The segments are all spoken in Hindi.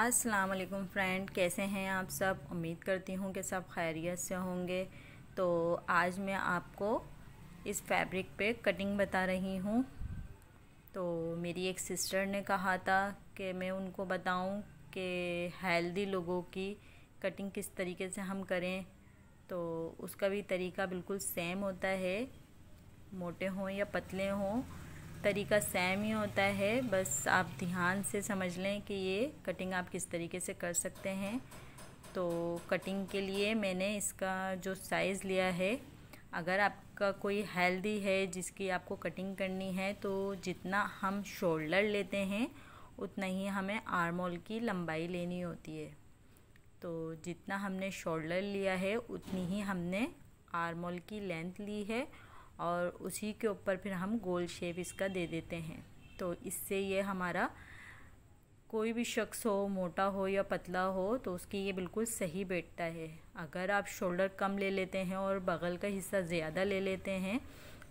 अस्सलाम वालेकुम फ्रेंड कैसे हैं आप सब उम्मीद करती हूँ कि सब खैरियत से होंगे तो आज मैं आपको इस फैब्रिक पे कटिंग बता रही हूँ तो मेरी एक सिस्टर ने कहा था कि मैं उनको बताऊँ कि हेल्दी लोगों की कटिंग किस तरीके से हम करें तो उसका भी तरीका बिल्कुल सेम होता है मोटे हों या पतले हों तरीका सेम ही होता है बस आप ध्यान से समझ लें कि ये कटिंग आप किस तरीके से कर सकते हैं तो कटिंग के लिए मैंने इसका जो साइज़ लिया है अगर आपका कोई हेल्दी है जिसकी आपको कटिंग करनी है तो जितना हम शोल्डर लेते हैं उतना ही हमें आर्मोल की लंबाई लेनी होती है तो जितना हमने शोल्डर लिया है उतनी ही हमने आर्मोल की लेंथ ली है और उसी के ऊपर फिर हम गोल शेप इसका दे देते हैं तो इससे ये हमारा कोई भी शख्स हो मोटा हो या पतला हो तो उसकी ये बिल्कुल सही बैठता है अगर आप शोल्डर कम ले लेते हैं और बगल का हिस्सा ज़्यादा ले लेते हैं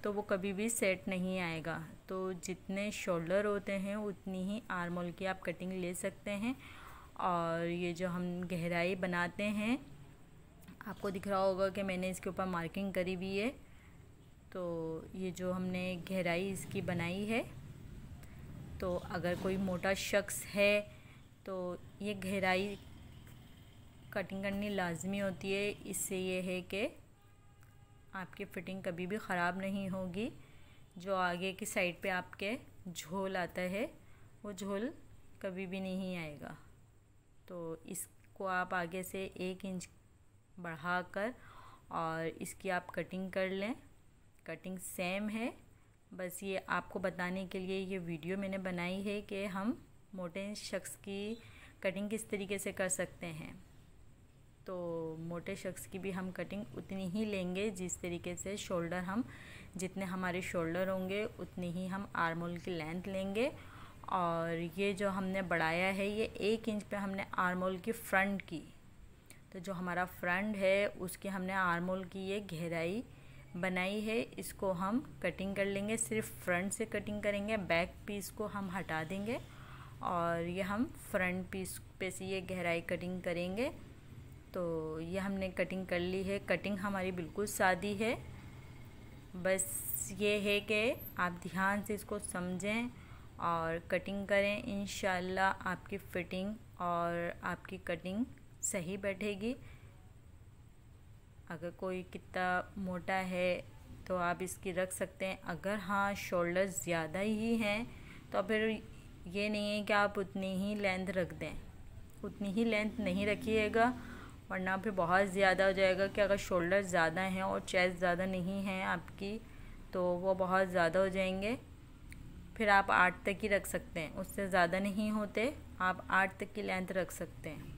तो वो कभी भी सेट नहीं आएगा तो जितने शोल्डर होते हैं उतनी ही आर्मोल की आप कटिंग ले सकते हैं और ये जो हम गहराई बनाते हैं आपको दिख रहा होगा कि मैंने इसके ऊपर मार्किंग करी हुई है तो ये जो हमने गहराई इसकी बनाई है तो अगर कोई मोटा शख्स है तो ये गहराई कटिंग करनी लाजमी होती है इससे ये है कि आपकी फ़िटिंग कभी भी ख़राब नहीं होगी जो आगे की साइड पे आपके झोल आता है वो झोल कभी भी नहीं आएगा तो इसको आप आगे से एक इंच बढ़ाकर और इसकी आप कटिंग कर लें कटिंग सेम है बस ये आपको बताने के लिए ये वीडियो मैंने बनाई है कि हम मोटे शख्स की कटिंग किस तरीके से कर सकते हैं तो मोटे शख्स की भी हम कटिंग उतनी ही लेंगे जिस तरीके से शोल्डर हम जितने हमारे शोल्डर होंगे उतनी ही हम आर्मोल की लेंथ लेंगे और ये जो हमने बढ़ाया है ये एक इंच पे हमने आर्मोल की फ्रंट की तो जो हमारा फ्रंट है उसकी हमने आर्मोल की ये गहराई बनाई है इसको हम कटिंग कर लेंगे सिर्फ फ्रंट से कटिंग करेंगे बैक पीस को हम हटा देंगे और ये हम फ्रंट पीस पे से ये गहराई कटिंग करेंगे तो ये हमने कटिंग कर ली है कटिंग हमारी बिल्कुल सादी है बस ये है कि आप ध्यान से इसको समझें और कटिंग करें इन आपकी फ़िटिंग और आपकी कटिंग सही बैठेगी अगर कोई कितना मोटा है तो आप इसकी रख सकते हैं अगर हाँ शोल्डर ज़्यादा ही हैं तो फिर ये नहीं है कि आप उतनी ही लेंथ रख दें उतनी ही लेंथ नहीं रखिएगा वरना फिर बहुत ज़्यादा हो जाएगा कि अगर शोल्डर ज़्यादा हैं और चेस्ट ज़्यादा नहीं है आपकी तो वो बहुत ज़्यादा हो जाएंगे फिर आप आठ तक ही रख सकते हैं उससे ज़्यादा नहीं होते आप आठ तक की लेंथ रख सकते हैं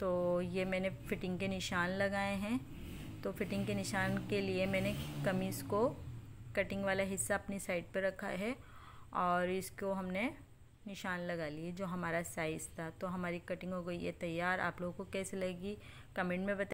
तो ये मैंने फिटिंग के निशान लगाए हैं तो फिटिंग के निशान के लिए मैंने कमीज़ को कटिंग वाला हिस्सा अपनी साइड पर रखा है और इसको हमने निशान लगा लिए जो हमारा साइज़ था तो हमारी कटिंग हो गई है तैयार आप लोगों को कैसे लगेगी कमेंट में बता